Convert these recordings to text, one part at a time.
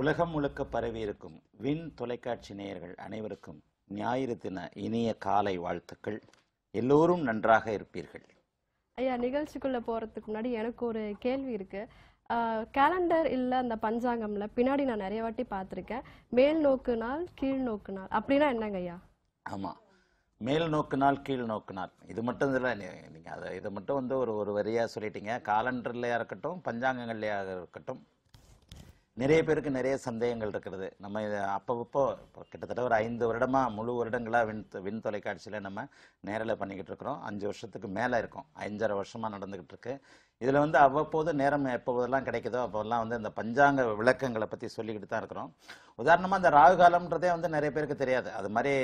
உலகம் முழுக்க பரவி இருக்கும் விண் தொலைக்காட்சி நேயர்கள் அனைவருக்கும் ஞாயிறு தின இனிய காலை வாழ்த்துக்கள் எல்லோரும் நன்றாக இருப்பீர்கள் ஐயா நிகழ்ச்சிக்குள்ளே போகிறதுக்கு முன்னாடி எனக்கு ஒரு கேள்வி இருக்குது கேலண்டர் இல்லை அந்த பஞ்சாங்கம்ல பின்னாடி நான் நிறைய வாட்டி பார்த்துருக்கேன் மேல் நோக்கு நாள் கீழ் நோக்கு நாள் அப்படின்னா என்னங்க ஐயா ஆமாம் மேல் நோக்கு நாள் கீழ் நோக்கு நாள் இது மட்டும் இல்லை நீங்கள் அதை இதை மட்டும் வந்து ஒரு ஒரு வரியாக சொல்லிட்டீங்க காலண்டர்லையாக இருக்கட்டும் பஞ்சாங்கங்கள்லையாக இருக்கட்டும் நிறைய பேருக்கு நிறைய சந்தேகங்கள் இருக்கிறது நம்ம அப்பப்போ கிட்டத்தட்ட ஒரு ஐந்து வருடமாக முழு வருடங்களாக விண் விண் தொலைக்காட்சியில் நம்ம நேரில் பண்ணிக்கிட்டு இருக்கிறோம் அஞ்சு வருஷத்துக்கு மேலே இருக்கும் அஞ்சரை வருஷமாக நடந்துக்கிட்டு இருக்கு இதில் வந்து அவ்வப்போது நேரம் எப்போதெல்லாம் கிடைக்குதோ அப்போதெல்லாம் வந்து இந்த பஞ்சாங்க விளக்கங்களை பற்றி சொல்லிக்கிட்டு தான் இருக்கிறோம் உதாரணமாக இந்த ராகு காலம்ன்றதே வந்து நிறைய பேருக்கு தெரியாது அது மாதிரி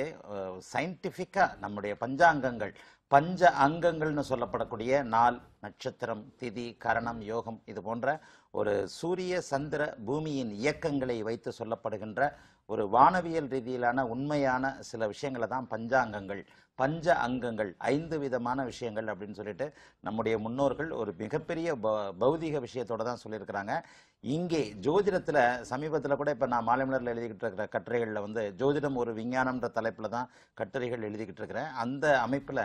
சயின்டிஃபிக்காக நம்முடைய பஞ்சாங்கங்கள் பஞ்ச அங்கங்கள்னு சொல்லப்படக்கூடிய நாள் நட்சத்திரம் திதி கரணம் யோகம் இது போன்ற ஒரு சூரிய சந்திர பூமியின் இயக்கங்களை வைத்து சொல்லப்படுகின்ற ஒரு வானவியல் ரீதியிலான உண்மையான சில விஷயங்களை தான் பஞ்சாங்கங்கள் பஞ்ச அங்கங்கள் ஐந்து விதமான விஷயங்கள் அப்படின்னு சொல்லிட்டு நம்முடைய முன்னோர்கள் ஒரு மிகப்பெரிய பௌதிக விஷயத்தோடு தான் சொல்லியிருக்கிறாங்க இங்கே ஜோதிடத்தில் சமீபத்தில் கூட இப்போ நான் மாலைமலரில் எழுதிக்கிட்டு இருக்கிற கட்டுரைகளில் வந்து ஜோதிடம் ஒரு விஞ்ஞானம்ன்ற தலைப்பில் தான் கட்டுரைகள் எழுதிக்கிட்டு இருக்கிறேன் அந்த அமைப்பில்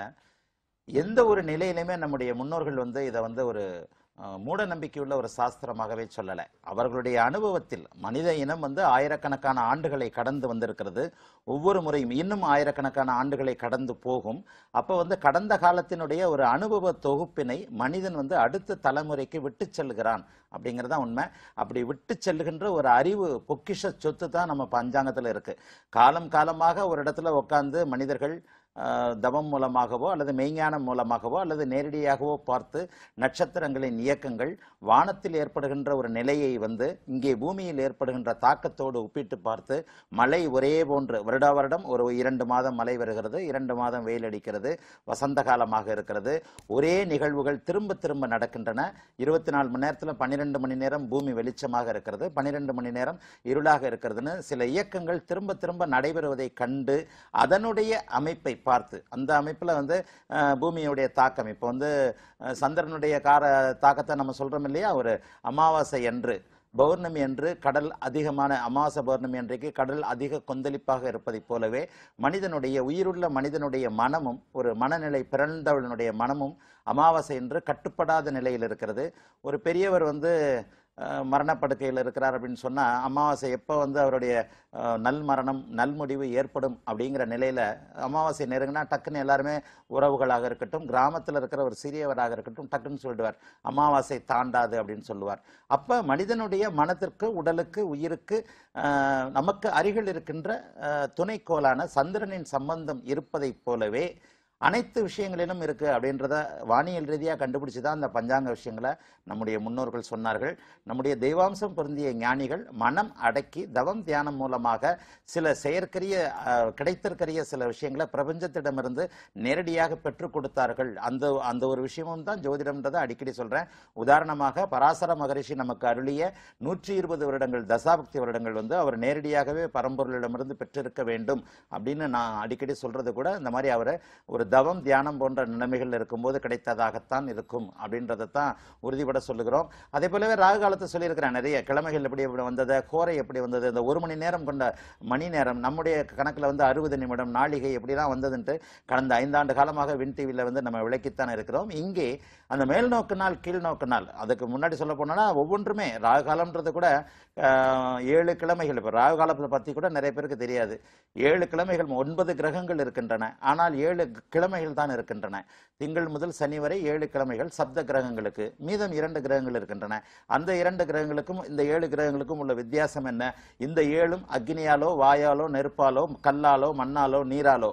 எந்த ஒரு நிலையிலுமே நம்முடைய முன்னோர்கள் வந்து இதை வந்து ஒரு மூட நம்பிக்கையுள்ள ஒரு சாஸ்திரமாகவே சொல்லலை அவர்களுடைய அனுபவத்தில் மனித இனம் வந்து ஆயிரக்கணக்கான ஆண்டுகளை கடந்து வந்திருக்கிறது ஒவ்வொரு முறையும் இன்னும் ஆயிரக்கணக்கான ஆண்டுகளை கடந்து போகும் அப்போ வந்து கடந்த காலத்தினுடைய ஒரு அனுபவ தொகுப்பினை மனிதன் வந்து அடுத்த தலைமுறைக்கு விட்டு செல்கிறான் அப்படிங்கிறதா உண்மை அப்படி விட்டு செல்லுகின்ற ஒரு அறிவு பொக்கிஷ சொத்து தான் நம்ம பஞ்சாங்கத்தில் இருக்குது காலம் காலமாக ஒரு இடத்துல உட்காந்து மனிதர்கள் தவம் மூலமாகவோ அல்லது மெய்ஞானம் மூலமாகவோ அல்லது நேரடியாகவோ பார்த்து நட்சத்திரங்களின் இயக்கங்கள் வானத்தில் ஏற்படுகின்ற ஒரு நிலையை வந்து இங்கே பூமியில் ஏற்படுகின்ற தாக்கத்தோடு ஒப்பிட்டு பார்த்து மழை ஒரே போன்று வருடா வருடம் ஒரு இரண்டு மாதம் மழை வருகிறது இரண்டு மாதம் வெயில் அடிக்கிறது வசந்த காலமாக இருக்கிறது ஒரே நிகழ்வுகள் திரும்ப திரும்ப நடக்கின்றன இருபத்தி நாலு மணி நேரத்தில் பன்னிரெண்டு மணி நேரம் பூமி வெளிச்சமாக இருக்கிறது பன்னிரெண்டு மணி நேரம் இருளாக இருக்கிறதுன்னு சில இயக்கங்கள் திரும்ப திரும்ப நடைபெறுவதை கண்டு அதனுடைய அமைப்பை பார்த்து அந்த அமைப்பில் வந்து பூமியுடைய தாக்கம் இப்போ வந்து சந்திரனுடைய கார தாக்கத்தை நம்ம சொல்கிறோம் இல்லையா ஒரு அமாவாசை என்று பௌர்ணமி அன்று கடல் அதிகமான அமாவாசை பௌர்ணமி அன்றைக்கு கடல் அதிக கொந்தளிப்பாக இருப்பதைப் போலவே மனிதனுடைய உயிருள்ள மனிதனுடைய மனமும் ஒரு மனநிலை பிறந்தவனுடைய மனமும் அமாவாசை என்று கட்டுப்படாத நிலையில் இருக்கிறது ஒரு பெரியவர் வந்து மரணப்படுக்கையில் இருக்கிறார் அப்படின்னு சொன்னால் அமாவாசை எப்போ வந்து அவருடைய நல் மரணம் நல்முடிவு ஏற்படும் அப்படிங்கிற நிலையில் அமாவாசை நெருங்கினா டக்குன்னு எல்லாருமே உறவுகளாக இருக்கட்டும் கிராமத்தில் இருக்கிற ஒரு சிறியவராக இருக்கட்டும் டக்குன்னு சொல்லிடுவார் அமாவாசை தாண்டாது அப்படின்னு சொல்லுவார் அப்போ மனிதனுடைய மனத்திற்கு உடலுக்கு உயிருக்கு நமக்கு அருகில் இருக்கின்ற துணைக்கோளான சந்திரனின் சம்பந்தம் இருப்பதைப் போலவே அனைத்து விஷயங்களிலும் இருக்குது அப்படின்றத வானியல் ரீதியாக கண்டுபிடிச்சி தான் அந்த பஞ்சாங்க விஷயங்களை நம்முடைய முன்னோர்கள் சொன்னார்கள் நம்முடைய தெய்வாம்சம் பொருந்திய ஞானிகள் மனம் அடக்கி தவம் தியானம் மூலமாக சில செயற்கரிய கிடைத்திருக்கிற சில விஷயங்களை பிரபஞ்சத்திடமிருந்து நேரடியாக பெற்றுக் கொடுத்தார்கள் அந்த அந்த ஒரு விஷயமும் தான் ஜோதிடம்ன்றதை அடிக்கடி சொல்கிறேன் உதாரணமாக பராசர மகரிஷி நமக்கு அருளிய நூற்றி இருபது வருடங்கள் தசாபக்தி வருடங்கள் வந்து அவர் நேரடியாகவே பரம்பொருளிடமிருந்து பெற்றிருக்க வேண்டும் அப்படின்னு நான் அடிக்கடி சொல்கிறது கூட இந்த மாதிரி அவரை ஒரு தவம் தியானம் போன்ற நிலைமைகள் இருக்கும்போது கிடைத்ததாகத்தான் இருக்கும் அப்படின்றத தான் உறுதிபட சொல்லுகிறோம் அதே போலவே ராகு காலத்தை சொல்லியிருக்கிறேன் நிறைய கிழமைகள் எப்படி எப்படி வந்தது கோரை எப்படி வந்தது இந்த ஒரு மணி நேரம் கொண்ட மணி நேரம் நம்முடைய கணக்கில் வந்து அறுபது நிமிடம் நாளிகை எப்படிலாம் வந்ததுன்ட்டு கடந்த ஐந்தாண்டு காலமாக வின் டிவியில் வந்து நம்ம விளக்கித்தான் இருக்கிறோம் இங்கே அந்த மேல் நோக்கு நாள் கீழ் நோக்கு நாள் அதுக்கு முன்னாடி சொல்ல போனோன்னா ஒவ்வொன்றுமே ராகு காலம்ன்றது கூட ஏழு கிழமைகள் இப்போ ராகு காலத்தில் பற்றி கூட நிறைய பேருக்கு தெரியாது ஏழு கிழமைகள் ஒன்பது கிரகங்கள் இருக்கின்றன ஆனால் ஏழு கிழமைகள் தான் இருக்கின்றன திங்கள் முதல் சனி வரை ஏழு கிழமைகள் சப்த கிரகங்களுக்கு மீதம் இரண்டு கிரகங்கள் இருக்கின்றன அந்த இரண்டு கிரகங்களுக்கும் இந்த ஏழு கிரகங்களுக்கும் உள்ள வித்தியாசம் என்ன இந்த ஏழும் அக்னியாலோ வாயாலோ நெருப்பாலோ கல்லாலோ மண்ணாலோ நீராலோ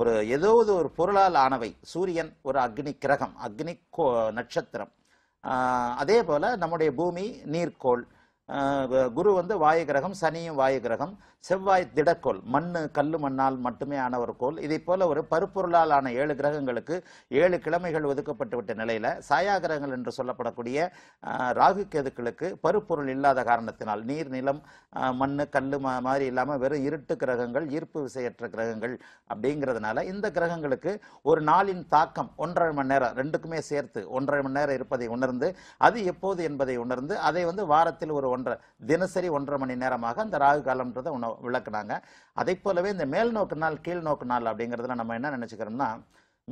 ஒரு ஏதாவது ஒரு பொருளால் ஆனவை சூரியன் ஒரு அக்னி கிரகம் அக்னி கோ நட்சத்திரம் அதே போல் நம்முடைய பூமி நீர்க்கோள் குரு வந்து வாயு கிரகம் சனியும் வாயு கிரகம் செவ்வாய் திடக்கோள் மண் கல் மண்ணால் மட்டுமே ஆன ஒரு கோல் இதை போல ஒரு பருப்பொருளால் ஆன ஏழு கிரகங்களுக்கு ஏழு கிழமைகள் ஒதுக்கப்பட்டு விட்ட நிலையில் சாயா கிரகங்கள் என்று சொல்லப்படக்கூடிய ராகு கேதுக்களுக்கு பருப்பொருள் இல்லாத காரணத்தினால் நீர் நிலம் மண் கல் மாதிரி இல்லாமல் வெறும் இருட்டு கிரகங்கள் ஈர்ப்பு விசையற்ற கிரகங்கள் அப்படிங்கிறதுனால இந்த கிரகங்களுக்கு ஒரு நாளின் தாக்கம் ஒன்றரை மணி நேரம் ரெண்டுக்குமே சேர்த்து ஒன்றரை மணி நேரம் இருப்பதை உணர்ந்து அது எப்போது என்பதை உணர்ந்து அதை வந்து வாரத்தில் ஒரு ஒன்றரை தினசரி ஒன்றரை மணி நேரமாக அந்த ராகு காலம்ன்றத உணவு விளக்குனாங்க அதை போலவே இந்த மேல் நோக்கு நாள் கீழ் நோக்கு நாள் அப்படிங்கிறதுல நம்ம என்ன நினச்சிக்கிறோம்னா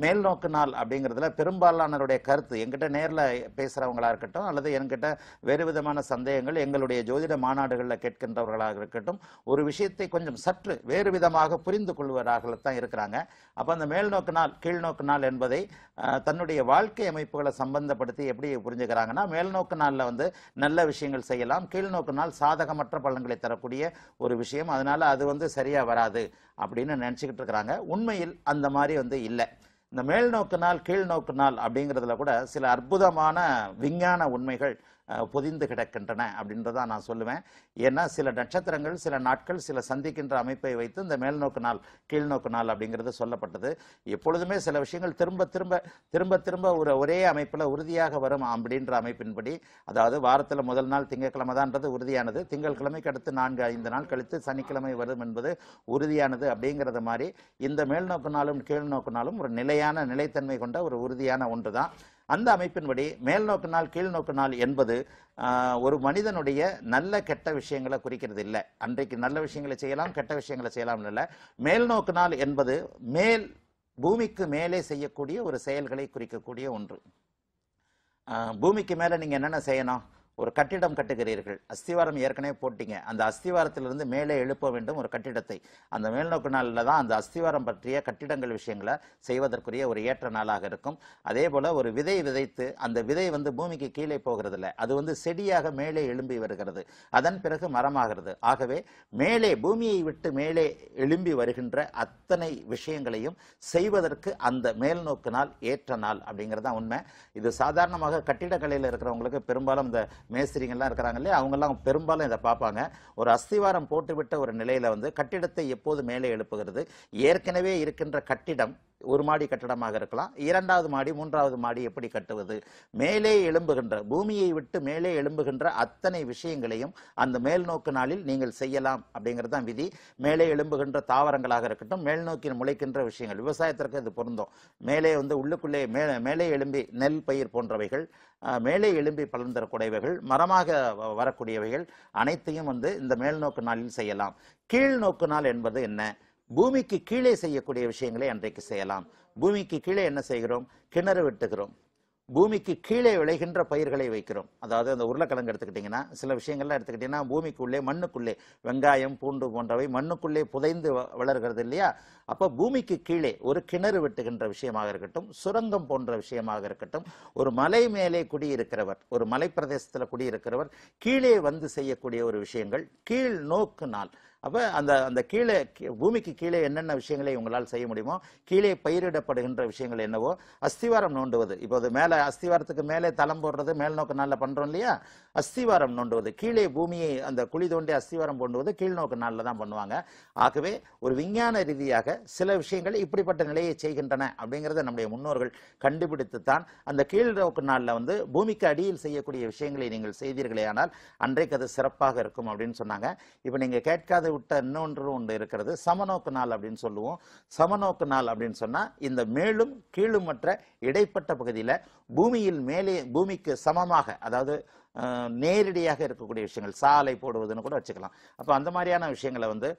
மேல் நாள் அப்படிங்கிறதுல பெரும்பாலானவருடைய கருத்து எங்கிட்ட நேரில் பேசுகிறவங்களாக இருக்கட்டும் அல்லது என்கிட்ட வேறு விதமான சந்தேகங்கள் எங்களுடைய ஜோதிட மாநாடுகளில் கேட்கின்றவர்களாக இருக்கட்டும் ஒரு விஷயத்தை கொஞ்சம் சற்று வேறு விதமாக புரிந்து தான் இருக்கிறாங்க அப்போ அந்த மேல் நோக்கு நாள் என்பதை தன்னுடைய வாழ்க்கை அமைப்புகளை சம்பந்தப்படுத்தி எப்படி புரிஞ்சுக்கிறாங்கன்னா மேல்நோக்கு நாளில் வந்து நல்ல விஷயங்கள் செய்யலாம் கீழ்நோக்கு நாள் சாதகமற்ற பலன்களை தரக்கூடிய ஒரு விஷயம் அதனால் அது வந்து சரியாக வராது அப்படின்னு நினச்சிக்கிட்டு இருக்கிறாங்க உண்மையில் அந்த மாதிரி வந்து இல்லை இந்த மேல் நோக்கு நாள் கீழ் நோக்கு நாள் அப்படிங்கிறதுல கூட சில அற்புதமான விஞ்ஞான உண்மைகள் பொதிந்து கிடக்கின்றன அப்படின்றத நான் சொல்லுவேன் ஏன்னா சில நட்சத்திரங்கள் சில நாட்கள் சில சந்திக்கின்ற அமைப்பை வைத்து இந்த மேல்நோக்கு நாள் கீழ்நோக்கு நாள் அப்படிங்கிறது சொல்லப்பட்டது எப்பொழுதுமே சில விஷயங்கள் திரும்ப திரும்ப திரும்ப திரும்ப ஒரு ஒரே அமைப்பில் உறுதியாக வரும் அப்படின்ற அமைப்பின்படி அதாவது வாரத்தில் முதல் நாள் திங்கட்கிழமை தான்றது உறுதியானது திங்கட்கிழமைக்கு அடுத்து நான்கு ஐந்து நாள் கழித்து சனிக்கிழமை வரும் என்பது உறுதியானது அப்படிங்கிறத மாதிரி இந்த மேல்நோக்கு நாளும் கீழ்நோக்கு நாளும் ஒரு நிலையான நிலைத்தன்மை கொண்ட ஒரு உறுதியான ஒன்று தான் அந்த அமைப்பின்படி மேல் நோக்கினால் கீழ் நோக்கினால் என்பது ஒரு மனிதனுடைய நல்ல கெட்ட விஷயங்களை குறிக்கிறது இல்லை அன்றைக்கு நல்ல விஷயங்களை செய்யலாம் கெட்ட விஷயங்களை செய்யலாம் இல்லை மேல் நோக்கினால் என்பது மேல் பூமிக்கு மேலே செய்யக்கூடிய ஒரு செயல்களை குறிக்கக்கூடிய ஒன்று பூமிக்கு மேலே நீங்கள் என்னென்ன செய்யணும் ஒரு கட்டிடம் கட்டுகிறீர்கள் அஸ்திவாரம் ஏற்கனவே போட்டீங்க அந்த அஸ்திவாரத்திலிருந்து மேலே எழுப்ப வேண்டும் ஒரு கட்டிடத்தை அந்த மேல்நோக்கு நாளில் தான் அந்த அஸ்திவாரம் பற்றிய கட்டிடங்கள் விஷயங்களை செய்வதற்குரிய ஒரு ஏற்ற நாளாக இருக்கும் அதே போல் ஒரு விதை விதைத்து அந்த விதை வந்து பூமிக்கு கீழே போகிறதில்ல அது வந்து செடியாக மேலே எழும்பி வருகிறது அதன் பிறகு மரமாகிறது ஆகவே மேலே பூமியை விட்டு மேலே எழும்பி வருகின்ற அத்தனை விஷயங்களையும் செய்வதற்கு அந்த மேல்நோக்கு நாள் ஏற்ற நாள் அப்படிங்கிறது தான் உண்மை இது சாதாரணமாக கட்டிடக்கலையில் இருக்கிறவங்களுக்கு பெரும்பாலும் இந்த மேஸ்திரிங்கள்லாம் இருக்கிறாங்க இல்லையா அவங்கெல்லாம் பெரும்பாலும் இதை பார்ப்பாங்க ஒரு அஸ்திவாரம் போட்டுவிட்ட ஒரு நிலையில் வந்து கட்டிடத்தை எப்போது மேலே எழுப்புகிறது ஏற்கனவே இருக்கின்ற கட்டிடம் ஒரு மாடி கட்டடமாக இருக்கலாம் இரண்டாவது மாடி மூன்றாவது மாடி எப்படி கட்டுவது மேலே எழும்புகின்ற பூமியை விட்டு மேலே எழும்புகின்ற அத்தனை விஷயங்களையும் அந்த மேல் நோக்கு நாளில் நீங்கள் செய்யலாம் அப்படிங்கிறது தான் விதி மேலே எழும்புகின்ற தாவரங்களாக இருக்கட்டும் மேல் நோக்கி முளைக்கின்ற விஷயங்கள் விவசாயத்திற்கு இது பொருந்தும் மேலே வந்து உள்ளுக்குள்ளே மேலே மேலே எழும்பி நெல் பயிர் போன்றவைகள் மேலே எழும்பி பலன் தரக்கூடியவைகள் மரமாக வரக்கூடியவைகள் அனைத்தையும் வந்து இந்த மேல்நோக்கு நாளில் செய்யலாம் கீழ்நோக்கு நாள் என்பது என்ன பூமிக்கு கீழே செய்யக்கூடிய விஷயங்களை அன்றைக்கு செய்யலாம் பூமிக்கு கீழே என்ன செய்கிறோம் கிணறு வெட்டுகிறோம் பூமிக்கு கீழே விளைகின்ற பயிர்களை வைக்கிறோம் அதாவது அந்த உருளைக்கிழங்கு எடுத்துக்கிட்டிங்கன்னா சில விஷயங்கள்லாம் எடுத்துக்கிட்டிங்கன்னா பூமிக்குள்ளே மண்ணுக்குள்ளே வெங்காயம் பூண்டு போன்றவை மண்ணுக்குள்ளே புதைந்து வளர்கிறது இல்லையா அப்போ பூமிக்கு கீழே ஒரு கிணறு வெட்டுகின்ற விஷயமாக இருக்கட்டும் சுரங்கம் போன்ற விஷயமாக இருக்கட்டும் ஒரு மலை மேலே குடியிருக்கிறவர் ஒரு மலை பிரதேசத்தில் குடியிருக்கிறவர் கீழே வந்து செய்யக்கூடிய ஒரு விஷயங்கள் கீழ் நோக்கு நாள் அப்போ அந்த அந்த கீழே பூமிக்கு கீழே என்னென்ன விஷயங்களை உங்களால் செய்ய முடியுமோ கீழே பயிரிடப்படுகின்ற விஷயங்கள் என்னவோ அஸ்திவாரம் நோண்டுவது இப்போ அது மேலே அஸ்திவாரத்துக்கு மேலே தளம் போடுறது மேல் நோக்க நாளில் பண்ணுறோம் இல்லையா அஸ்திவாரம் நோண்டுவது கீழே பூமியை அந்த குழி தோண்டி அஸ்திவாரம் போண்டுவது கீழ்நோக்கு நாளில் தான் பண்ணுவாங்க ஆகவே ஒரு விஞ்ஞான ரீதியாக சில விஷயங்கள் இப்படிப்பட்ட நிலையை செய்கின்றன அப்படிங்கிறத நம்முடைய முன்னோர்கள் கண்டுபிடித்து தான் அந்த நோக்கு நாளில் வந்து பூமிக்கு அடியில் செய்யக்கூடிய விஷயங்களை நீங்கள் செய்தீர்களே ஆனால் அன்றைக்கு அது சிறப்பாக இருக்கும் அப்படின்னு சொன்னாங்க இப்போ நீங்கள் கேட்காத இருக்கிறதை விட்ட இன்னொன்று ஒன்று இருக்கிறது சமநோக்கு நாள் அப்படின்னு சொல்லுவோம் சமநோக்கு நாள் அப்படின்னு சொன்னால் இந்த மேலும் கீழும் மற்ற இடைப்பட்ட பகுதியில் பூமியில் மேலே பூமிக்கு சமமாக அதாவது நேரடியாக இருக்கக்கூடிய விஷயங்கள் சாலை போடுவதுன்னு கூட வச்சுக்கலாம் அப்போ அந்த மாதிரியான விஷயங்களை வந்து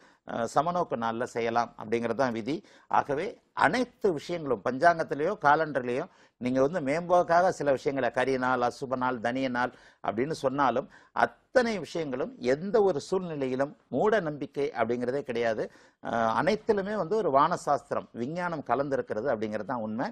சமநோக்கு நாளில் செய்யலாம் அப்படிங்கிறது தான் விதி ஆகவே அனைத்து விஷயங்களும் பஞ்சாங்கத்திலேயோ காலண்டர்லேயோ நீங்கள் வந்து மேம்போக்காக சில விஷயங்களை கரிய நாள் அசுப நாள் தனிய நாள் அப்படின்னு சொன்னாலும் அத்தனை விஷயங்களும் எந்த ஒரு சூழ்நிலையிலும் மூட நம்பிக்கை அப்படிங்கிறதே கிடையாது அனைத்திலுமே வந்து ஒரு வானசாஸ்திரம் விஞ்ஞானம் கலந்திருக்கிறது அப்படிங்கிறது தான் உண்மை